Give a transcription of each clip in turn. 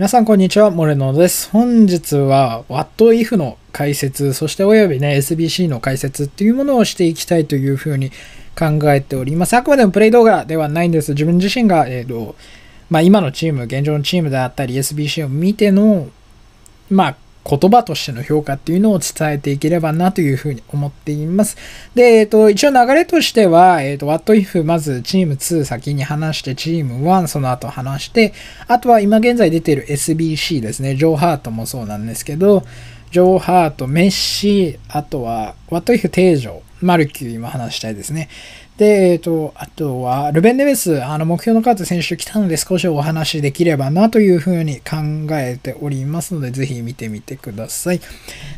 皆さんこんにちは、モレノです。本日は What If の解説、そしておよびね、SBC の解説っていうものをしていきたいというふうに考えております。あくまでもプレイ動画ではないんです。自分自身が、えっ、ー、と、まあ、今のチーム、現状のチームであったり SBC を見ての、まあ、言葉としての評価っていうのを伝えていければなというふうに思っています。で、えっ、ー、と、一応流れとしては、えっ、ー、と、What If まずチーム2先に話して、チーム1その後話して、あとは今現在出ている SBC ですね、ジョーハートもそうなんですけど、ジョーハート、メッシ、あとは、What If 定常、マルキュー今話したいですね。で、えっ、ー、と、あとは、ルベン・デベス、あの、目標のカード選手来たので少しお話できればなというふうに考えておりますので、ぜひ見てみてください。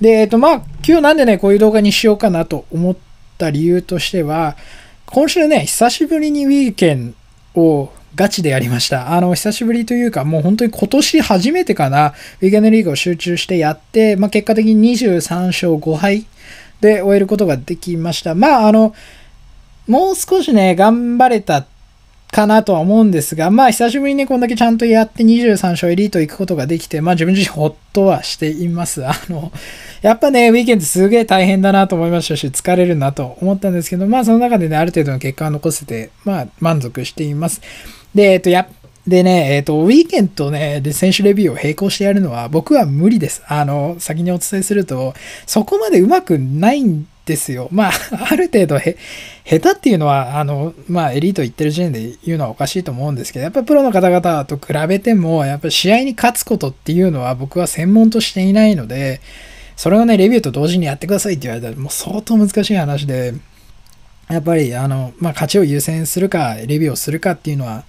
で、えっ、ー、と、まあ、今日なんでね、こういう動画にしようかなと思った理由としては、今週ね、久しぶりにウィーケンをガチでやりました。あの、久しぶりというか、もう本当に今年初めてかな、ウィーケンのリーグを集中してやって、まあ、結果的に23勝5敗で終えることができました。まあ、あの、もう少しね、頑張れたかなとは思うんですが、まあ久しぶりにね、こんだけちゃんとやって23勝エリート行くことができて、まあ自分自身ほっとはしています。あの、やっぱね、ウィーケンドすげえ大変だなと思いましたし、疲れるなと思ったんですけど、まあその中でね、ある程度の結果を残せて、まあ満足しています。で、えっと、やでね、えっ、と、ウィーケンとね、で、選手レビューを並行してやるのは僕は無理です。あの、先にお伝えすると、そこまでうまくないんですよ。まあ、ある程度へ、下手っていうのは、あの、まあ、エリート行ってる時点で言うのはおかしいと思うんですけど、やっぱプロの方々と比べても、やっぱ試合に勝つことっていうのは僕は専門としていないので、それをね、レビューと同時にやってくださいって言われたら、もう相当難しい話で、やっぱり、あの、まあ、勝ちを優先するか、レビューをするかっていうのは、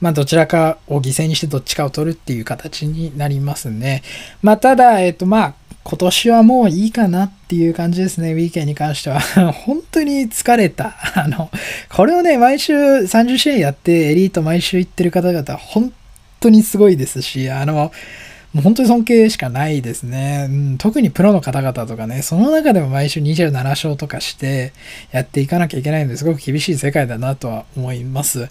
まあ、どちらかを犠牲にしてどっちかを取るっていう形になりますね。まあ、ただ、えっと、まあ、今年はもういいかなっていう感じですね、ウィーケンに関しては。本当に疲れた。あの、これをね、毎週30試合やってエリート毎週行ってる方々、本当にすごいですし、あの、もう本当に尊敬しかないですね、うん。特にプロの方々とかね、その中でも毎週27勝とかしてやっていかなきゃいけないのですごく厳しい世界だなとは思います。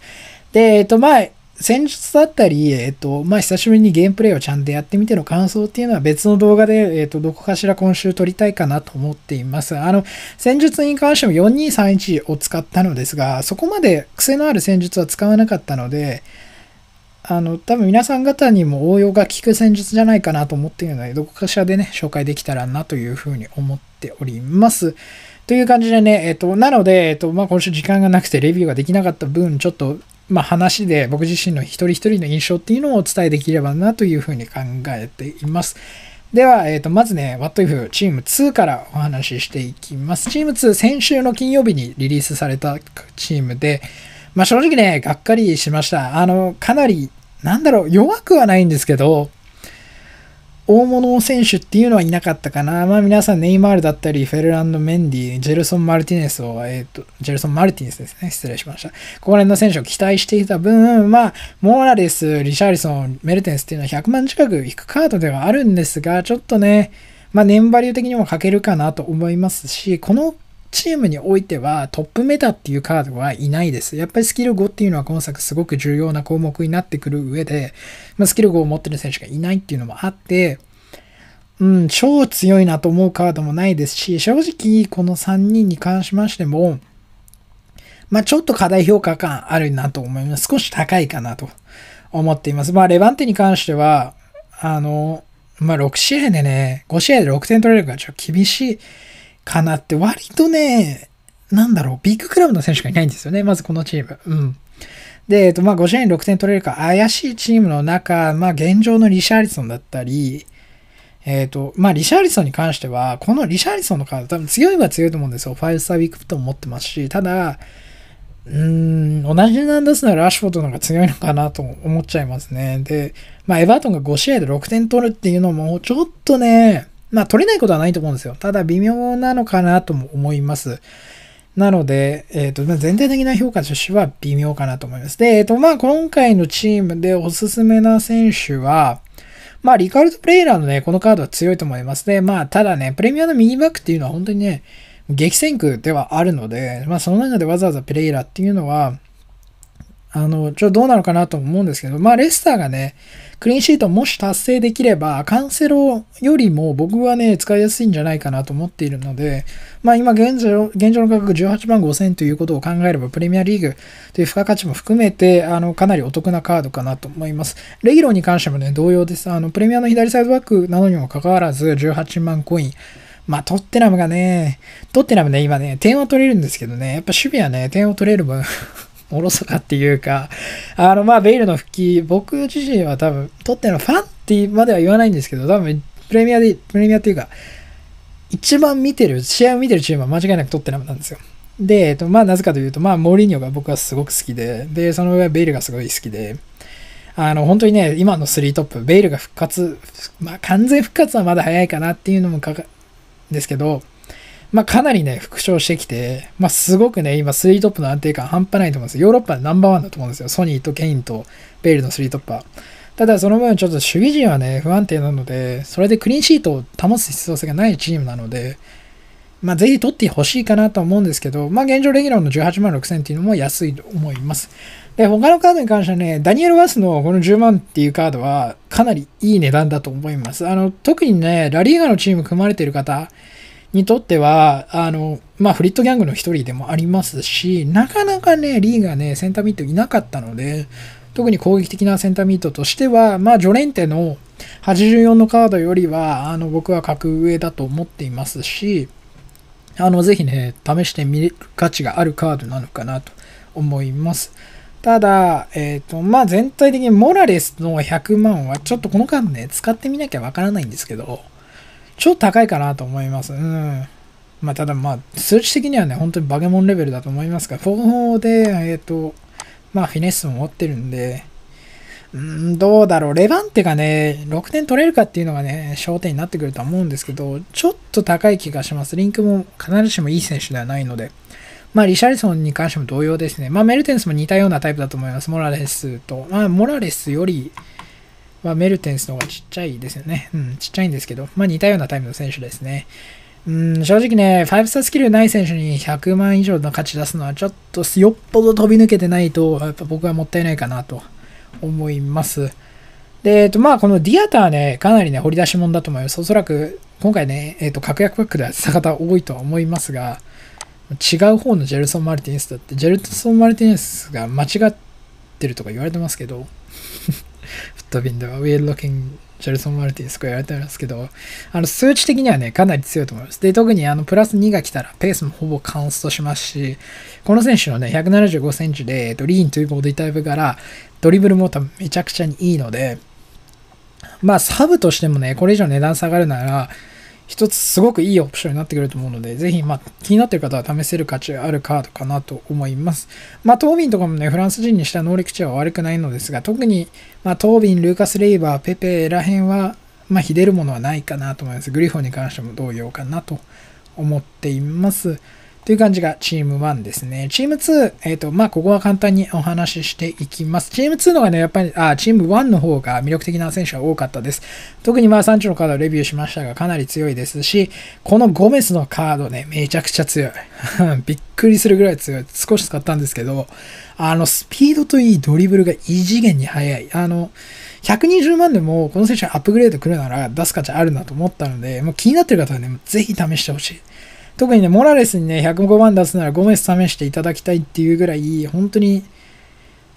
で、えっと、前、先日だったり、えっと、まあ、久しぶりにゲームプレイをちゃんとやってみての感想っていうのは別の動画で、えっと、どこかしら今週撮りたいかなと思っています。あの、戦術に関しても4231を使ったのですが、そこまで癖のある戦術は使わなかったので、あの、多分皆さん方にも応用が効く戦術じゃないかなと思っているので、どこかしらでね、紹介できたらなというふうに思っております。という感じでね、えっと、なので、えっと、まあ、今週時間がなくてレビューができなかった分、ちょっとまあ、話で僕自身の一人一人の印象っていうのをお伝えできればなというふうに考えています。では、えー、とまずね、What If チーム2からお話ししていきます。チーム2、先週の金曜日にリリースされたチームで、まあ、正直ね、がっかりしました。あの、かなり、なんだろう、弱くはないんですけど、大物選手っていうのはいなかったかな。まあ皆さん、ネイマールだったり、フェルランド・メンディ、ジェルソン・マルティネスを、えっ、ー、と、ジェルソン・マルティネスですね。失礼しました。ここら辺の選手を期待していた分、まあ、モーラレス、リシャーリソン、メルテンスっていうのは100万近く引くカードではあるんですが、ちょっとね、まあ、年張流的にも欠けるかなと思いますし、このチームにおいてはトップメタっていうカードはいないです。やっぱりスキル5っていうのは今作すごく重要な項目になってくる上で、まあ、スキル5を持ってる選手がいないっていうのもあって、うん、超強いなと思うカードもないですし、正直この3人に関しましても、まあ、ちょっと過大評価感あるなと思います。少し高いかなと思っています。まあ、レバンテに関しては、あの、まあ、6試合でね、5試合で6点取れるからちょっと厳しいかなって、割とね、なんだろう、ビッグクラブの選手がいないんですよね。まずこのチーム。うん。で、えっと、まあ、5試合に6点取れるか怪しいチームの中、まあ、現状のリシャーリソンだったり、えっ、と、まあ、リシャーリソンに関しては、このリシャーリソンのカード、多分強いは強いと思うんですよ。5スターウィークプットも持ってますし、ただ、うーん、同じなんすならラッシュフォーの方が強いのかなと思っちゃいますね。で、まあ、エバートンが5試合で6点取るっていうのも、ちょっとね、まあ取れないことはないと思うんですよ。ただ微妙なのかなとも思います。なので、えっ、ー、と、まあ、全体的な評価としては微妙かなと思います。で、えっ、ー、と、まあ今回のチームでおすすめな選手は、まあリカルド・プレイラーのね、このカードは強いと思いますね。まあただね、プレミアのミニバックっていうのは本当にね、激戦区ではあるので、まあその中でわざわざプレイラーっていうのは、あの、ちょっとどうなのかなと思うんですけど、まあレスターがね、クリーンシートもし達成できれば、カンセロよりも僕はね、使いやすいんじゃないかなと思っているので、まあ今現状、現状の価格18万5000ということを考えれば、プレミアリーグという付加価値も含めて、あの、かなりお得なカードかなと思います。レギュローに関してもね、同様です。あの、プレミアの左サイドバックなのにもかかわらず、18万コイン、まあ、トッテナムがね、トッテナムね、今ね、点は取れるんですけどね、やっぱ守備はね、点を取れる分おろそかっていうか、あの、まあ、ベイルの復帰、僕自身は多分、トッテのファンってまでは言わないんですけど、多分、プレミアで、プレミアっていうか、一番見てる、試合を見てるチームは間違いなくトッテナムなんですよ。で、えっと、まあ、なぜかというと、まあ、モーリーニョが僕はすごく好きで、で、その上、ベイルがすごい好きで、あの、本当にね、今の3トップ、ベイルが復活、まあ、完全復活はまだ早いかなっていうのもかか、ですけど、まあ、かなりね、復唱してきて、まあ、すごくね、今、スリートップの安定感半端ないと思うんですよ。ヨーロッパでナンバーワンだと思うんですよ。ソニーとケインとベイルのスリートッパー。ただ、その分、ちょっと守備陣はね、不安定なので、それでクリーンシートを保つ必要性がないチームなので、まあ、ぜひ取ってほしいかなと思うんですけど、まあ、現状レギュラーの18万6000っていうのも安いと思います。で、他のカードに関してはね、ダニエル・ワスのこの10万っていうカードは、かなりいい値段だと思います。あの、特にね、ラリーガのチーム組まれてる方、にとっては、あの、まあ、フリットギャングの一人でもありますし、なかなかね、リーがね、センターミットいなかったので、特に攻撃的なセンターミットとしては、まあ、ジョレンテの84のカードよりは、あの、僕は格上だと思っていますし、あの、ぜひね、試してみる価値があるカードなのかなと思います。ただ、えっ、ー、と、まあ、全体的にモラレスの100万は、ちょっとこの間ね、使ってみなきゃわからないんですけど、ちょっと高いかなと思います。うん。まあ、ただまあ、数値的にはね、本当にバケモンレベルだと思いますが、4で、えっ、ー、と、まあ、フィネスも持ってるんで、うん、どうだろう。レバンテがね、6点取れるかっていうのがね、焦点になってくるとは思うんですけど、ちょっと高い気がします。リンクも必ずしもいい選手ではないので。まあ、リシャリソンに関しても同様ですね。まあ、メルテンスも似たようなタイプだと思います。モラレスと。まあ、モラレスより、はメルテンスの方がちっちゃいですよね。うん、ちっちゃいんですけど、まあ似たようなタイムの選手ですね。うん、正直ね、5スタースキルない選手に100万以上の価値出すのは、ちょっとよっぽど飛び抜けてないと、やっぱ僕はもったいないかなと思います。で、えっと、まあ、このディアターね、かなりね、掘り出し物だと思います。おそらく、今回ね、えっと、確約パックでた方多いとは思いますが、違う方のジェルソン・マルティネスだって、ジェルソン・マルティネスが間違ってるとか言われてますけど、ト便では w e i ル・ロッキング・ジ n ルソン・マルティ m スクエアやてますけど、あの数値的にはね、かなり強いと思います。で、特にあのプラス2が来たらペースもほぼカンストしますし、この選手のね、175センチで、ドリーンというボディタイプからドリブルも多分めちゃくちゃにいいので、まあサブとしてもね、これ以上値段下がるなら、一つすごくいいオプションになってくると思うので、ぜひ、まあ、気になってる方は試せる価値あるカードかなと思います。まあ、トービンとかもね、フランス人にした能力値は悪くないのですが、特に、まあ、トービン、ルーカス・レイバー、ペペら辺は、まあ、ひでるものはないかなと思います。グリフォンに関しても同様かなと思っています。という感じがチーム1ですね。チーム2、えっ、ー、と、まあ、ここは簡単にお話ししていきます。チーム2のがね、やっぱり、あ、チーム1の方が魅力的な選手は多かったです。特にまあ、サンチュのカードをレビューしましたが、かなり強いですし、このゴメスのカードね、めちゃくちゃ強い。びっくりするぐらい強い。少し使ったんですけど、あの、スピードといいドリブルが異次元に速い。あの、120万でもこの選手アップグレード来るなら出す価値あるなと思ったので、もう気になってる方はね、ぜひ試してほしい。特にね、モラレスにね、105番出すならゴメス試していただきたいっていうぐらい、本当に、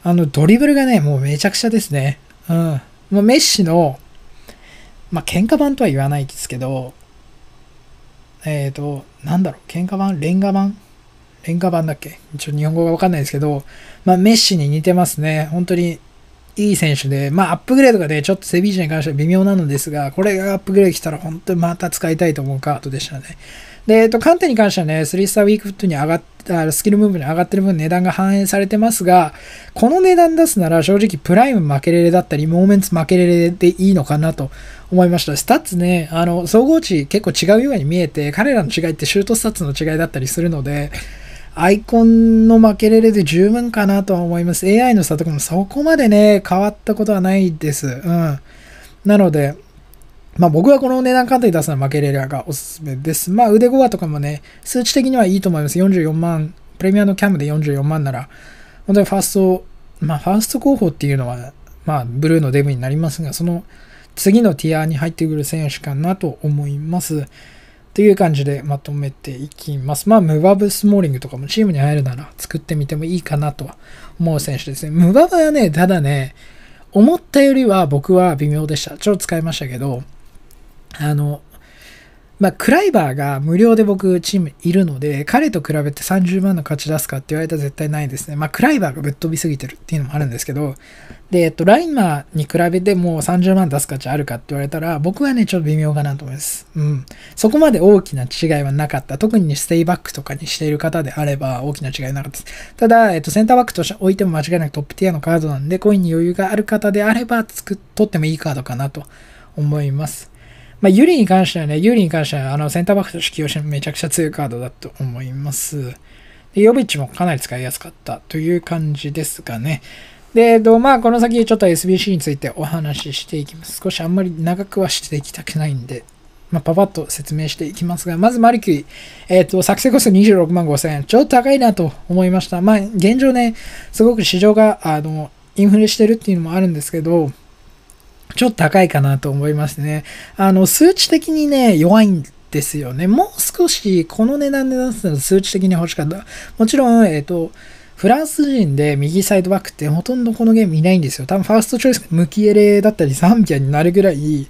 あの、ドリブルがね、もうめちゃくちゃですね。うん。もうメッシの、まあ、喧嘩版とは言わないですけど、えっ、ー、と、なんだろう、喧嘩版レンガ版レンガ版だっけちょっと日本語がわかんないですけど、まあ、メッシに似てますね。本当にいい選手で、まあ、アップグレードがね、ちょっとセビージに関しては微妙なのですが、これがアップグレード来たら本当にまた使いたいと思うカードでしたね。で、えっと、ンテに関してはね、3スターウィークフットに上がった、スキルムーブに上がってる分値段が反映されてますが、この値段出すなら正直プライム負けれれだったり、モーメンツ負けれれでいいのかなと思いました。スタッツね、あの、総合値結構違うように見えて、彼らの違いってシュートスタッツの違いだったりするので、アイコンの負けレレで十分かなとは思います。AI の差とかもそこまでね、変わったことはないです。うん。なので、まあ僕はこの値段鑑定出すのは負けレレがおすすめです。まあ腕ゴアとかもね、数値的にはいいと思います。44万、プレミアのキャムで44万なら、本当にファースト、まあファースト候補っていうのは、まあブルーのデブになりますが、その次のティアに入ってくる選手かなと思います。という感じでまとめていきます。まあ、ムバブ・スモーリングとかもチームに入るなら作ってみてもいいかなとは思う選手ですね。ムバブはね、ただね、思ったよりは僕は微妙でした。ちょっと使いましたけど、あの、まあ、クライバーが無料で僕チームいるので、彼と比べて30万の価値出すかって言われたら絶対ないですね。まあ、クライバーがぶっ飛びすぎてるっていうのもあるんですけど、で、えっと、ライマーに比べてもう30万出す価値あるかって言われたら、僕はね、ちょっと微妙かなと思います。うん。そこまで大きな違いはなかった。特にステイバックとかにしている方であれば大きな違いなかったです。ただ、えっと、センターバックとして置いても間違いなくトップティアのカードなんで、コインに余裕がある方であれば、作っ、取ってもいいカードかなと思います。まあ、ユリに関してはね、ユリに関しては、あの、センターバックとして起用してめちゃくちゃ強いカードだと思います。で、ヨビッチもかなり使いやすかったという感じですかね。で、えっと、まあ、この先ちょっと SBC についてお話ししていきます。少しあんまり長くはしていきたくないんで、まあ、パパッと説明していきますが、まずマルキュリー、えっ、ー、と、作成コスト26万5000円、ちょっと高いなと思いました。まあ、現状ね、すごく市場が、あの、インフレしてるっていうのもあるんですけど、ちょっと高いかなと思いますね。あの、数値的にね、弱いんですよね。もう少し、この値段で出すの数値的に欲しかった。もちろん、えっ、ー、と、フランス人で右サイドバックってほとんどこのゲームいないんですよ。多分ファーストチョイスムキエレだったりサンピアになるぐらい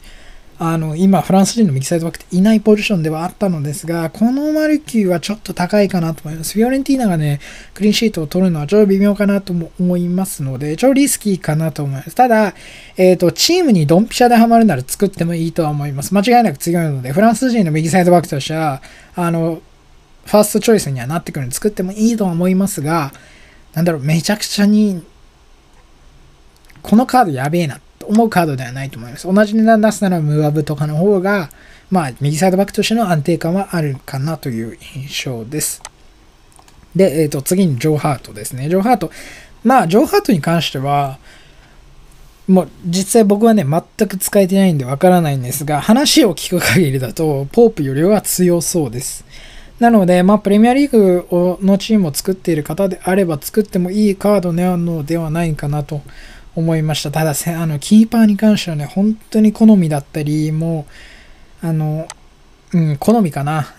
あの、今、フランス人の右サイドバックっていないポジションではあったのですが、このマルキューはちょっと高いかなと思います。フィオレンティーナがね、クリーンシートを取るのはちょっと微妙かなと思いますので、ちょっとリスキーかなと思います。ただ、えっ、ー、と、チームにドンピシャでハマるなら作ってもいいとは思います。間違いなく強いので、フランス人の右サイドバックとしては、あの、ファーストチョイスにはなってくるので、作ってもいいとは思いますが、なんだろう、めちゃくちゃに、このカードやべえな思うカードではないと思います。同じ値段出すならムーアブとかの方が、まあ、右サイドバックとしての安定感はあるかなという印象です。で、えっ、ー、と、次にジョーハートですね。ジョーハート。まあ、ジョーハートに関しては、もう実際僕はね、全く使えてないんでわからないんですが、話を聞く限りだと、ポープよりは強そうです。なので、まあ、プレミアリーグのチームを作っている方であれば、作ってもいいカードなのではないかなと思いました。ただあの、キーパーに関してはね、本当に好みだったり、もう、あの、うん、好みかな。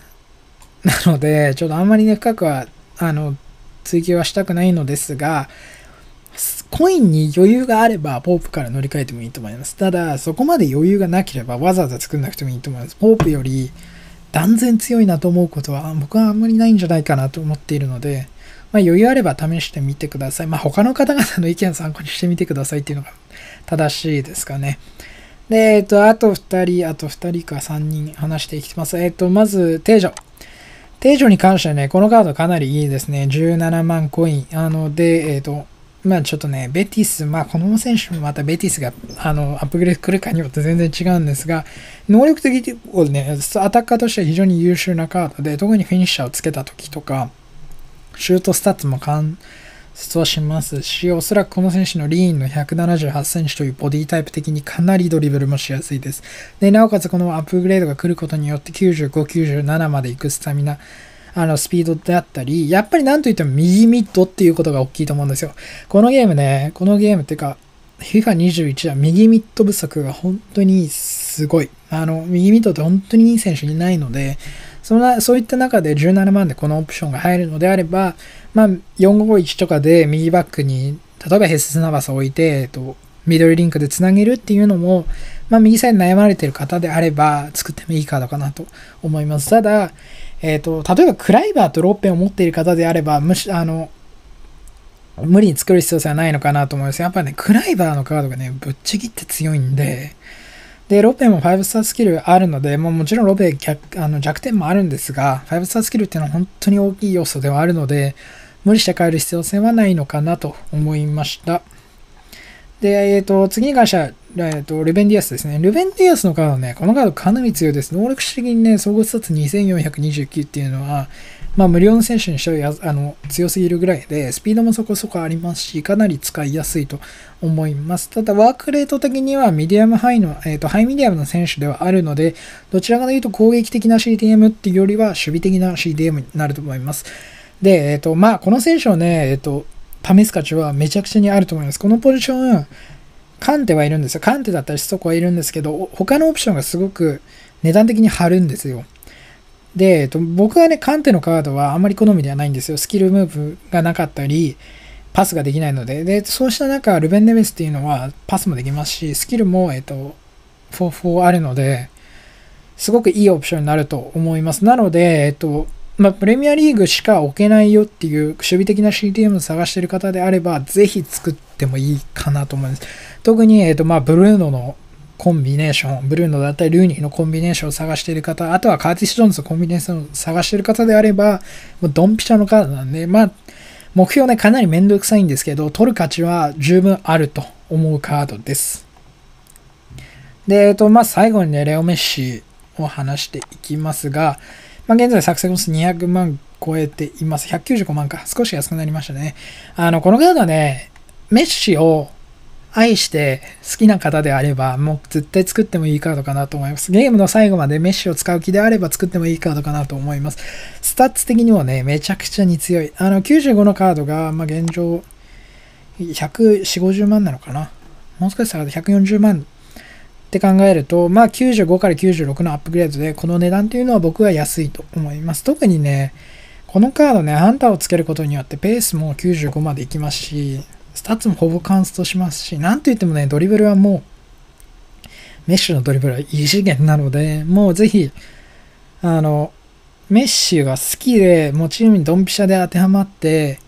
なので、ちょっとあんまりね、深くは、あの、追求はしたくないのですが、コインに余裕があれば、ポープから乗り換えてもいいと思います。ただ、そこまで余裕がなければ、わざわざ作んなくてもいいと思います。ポープより断然強いなと思うことは、僕はあんまりないんじゃないかなと思っているので、まあ、余裕あれば試してみてください。まあ、他の方々の意見を参考にしてみてくださいっていうのが正しいですかね。で、えっと、あと2人、あと2人か3人話していきます。えっと、まず、定女。定女に関してはね、このカードかなりいいですね。17万コイン。あの、で、えっと、まあちょっとね、ベティス、まあこの選手もまたベティスがあのアップグレード来るかによって全然違うんですが、能力的をね、アタッカーとしては非常に優秀なカードで、特にフィニッシャーをつけた時とか、シュートスタッツも関節はしますし、おそらくこの選手のリーンの178センチというボディタイプ的にかなりドリブルもしやすいです。で、なおかつこのアップグレードが来ることによって95、97まで行くスタミナ、あの、スピードであったり、やっぱりなんといっても右ミッドっていうことが大きいと思うんですよ。このゲームね、このゲームっていうか、FIFA21 は右ミッド不足が本当にすごい。あの、右ミッドって本当にいい選手いないので、そなそういった中で17万でこのオプションが入るのであれば、まあ、451とかで右バックに例えばヘス・スナバスを置いて、えっと、ミドルリンクでつなげるっていうのも、まあ、右サイド悩まれてる方であれば作ってもいいカードかなと思いますただ、えっと、例えばクライバーとロッペンを持っている方であればむしあの無理に作る必要性はないのかなと思いますやっぱねクライバーのカードがねぶっちぎって強いんで、で、ロペも5スタースキルあるので、ももちろんロペ逆あの弱点もあるんですが、5スタースキルっていうのは本当に大きい要素ではあるので、無理して変える必要性はないのかなと思いました。で、えっ、ー、と、次に関しては、えっ、ー、と、ルベンディアスですね。ルベンディアスのカードね、このカードかなり強いです。能力主義にね、総合スタッツ2429っていうのは、まあ、無料の選手にしてはあの強すぎるぐらいで、スピードもそこそこありますし、かなり使いやすいと思います。ただ、ワークレート的にはミディアムハイの、えっ、ー、と、ハイミディアムの選手ではあるので、どちらかというと攻撃的な CDM っていうよりは守備的な CDM になると思います。で、えっ、ー、と、まあ、この選手をね、えっ、ー、と、試す価値はめちゃくちゃにあると思います。このポジション、カンテはいるんですよ。カンテだったり、そこはいるんですけど、他のオプションがすごく値段的に張るんですよ。で、僕はね、カンテのカードはあんまり好みではないんですよ。スキルムーブがなかったり、パスができないので。で、そうした中、ルベン・ネベスっていうのはパスもできますし、スキルも、えっと、44あるので、すごくいいオプションになると思います。なので、えっと、まあ、プレミアリーグしか置けないよっていう守備的な CTM を探してる方であれば、ぜひ作ってもいいかなと思います。特に、えっと、まあ、ブルーノのコンビネーション、ブルーノだったりルーニーのコンビネーションを探している方、あとはカーティス・ジョーンズのコンビネーションを探している方であれば、もうドンピシャのカードなんで、まあ、目標ね、かなりめんどくさいんですけど、取る価値は十分あると思うカードです。で、えっと、まあ、最後にね、レオメッシを話していきますが、まあ、現在作戦コス200万超えています。195万か。少し安くなりましたね。あの、このカードはね、メッシを愛して好きな方であれば、もう絶対作ってもいいカードかなと思います。ゲームの最後までメッシュを使う気であれば作ってもいいカードかなと思います。スタッツ的にもね、めちゃくちゃに強い。あの、95のカードが、まあ、現状、140、50万なのかな。もう少し下がって140万って考えると、まあ、95から96のアップグレードで、この値段というのは僕は安いと思います。特にね、このカードね、ハンターをつけることによってペースも95までいきますし、スタッツもほぼカンストしますし、なんといってもね、ドリブルはもう、メッシュのドリブルは異次元なので、もうぜひ、あの、メッシュが好きで、もうチームにドンピシャで当てはまって、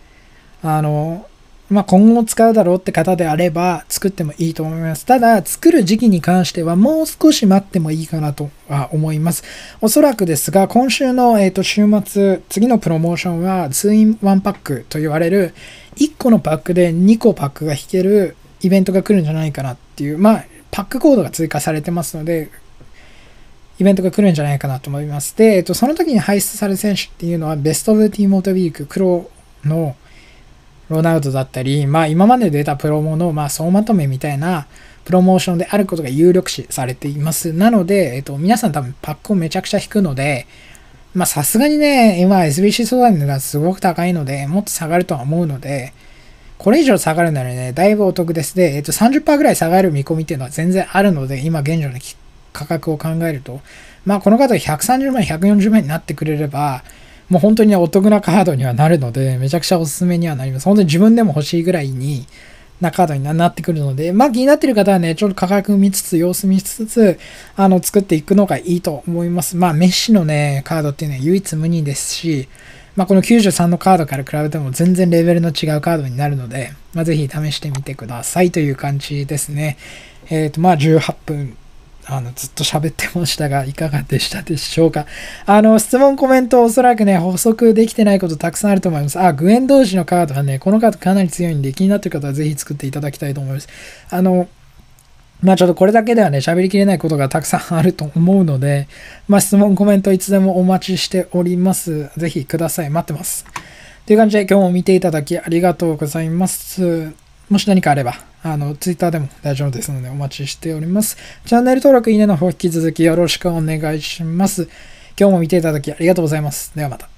あの、まあ、今後使うだろうって方であれば作ってもいいと思います。ただ、作る時期に関してはもう少し待ってもいいかなとは思います。おそらくですが、今週の、えー、と週末、次のプロモーションは 2-in-1 パックと言われる1個のパックで2個パックが引けるイベントが来るんじゃないかなっていう、まあ、パックコードが追加されてますので、イベントが来るんじゃないかなと思います。で、えっと、その時に排出される選手っていうのは、ベスト・オブ・ティー・モート・ウィーク、黒の、ロナウドだったり、まあ、今まで出たプロモの、まあ、総まとめみたいなプロモーションであることが有力視されています。なので、えっと、皆さん多分パックをめちゃくちゃ引くので、まあ、さすがにね、今 SBC 相談がすごく高いので、もっと下がるとは思うので、これ以上下がるならね、だいぶお得です。で、えっと、30%ぐらい下がる見込みっていうのは全然あるので、今現状の価格を考えると、まあ、この方130万140万円になってくれれば、もう本当にお得なカードにはなるので、めちゃくちゃおすすめにはなります。本当に自分でも欲しいぐらいに、なカードになってくるので、まあ気になってる方はね、ちょっと価格見つつ、様子見つつ、あの、作っていくのがいいと思います。まあメッシのね、カードっていうのは唯一無二ですし、まあこの93のカードから比べても全然レベルの違うカードになるので、まあぜひ試してみてくださいという感じですね。えっ、ー、と、まあ18分あの、ずっと喋ってましたが、いかがでしたでしょうか。あの、質問、コメント、おそらくね、補足できてないことたくさんあると思います。あ、グエン同士のカードはね、このカードかなり強いんで、気になってる方はぜひ作っていただきたいと思います。あの、まあちょっとこれだけではね、喋りきれないことがたくさんあると思うので、まあ質問、コメントいつでもお待ちしております。ぜひください。待ってます。という感じで今日も見ていただきありがとうございます。もし何かあれば、あの、ツイッターでも大丈夫ですのでお待ちしております。チャンネル登録、いいねの方引き続きよろしくお願いします。今日も見ていただきありがとうございます。ではまた。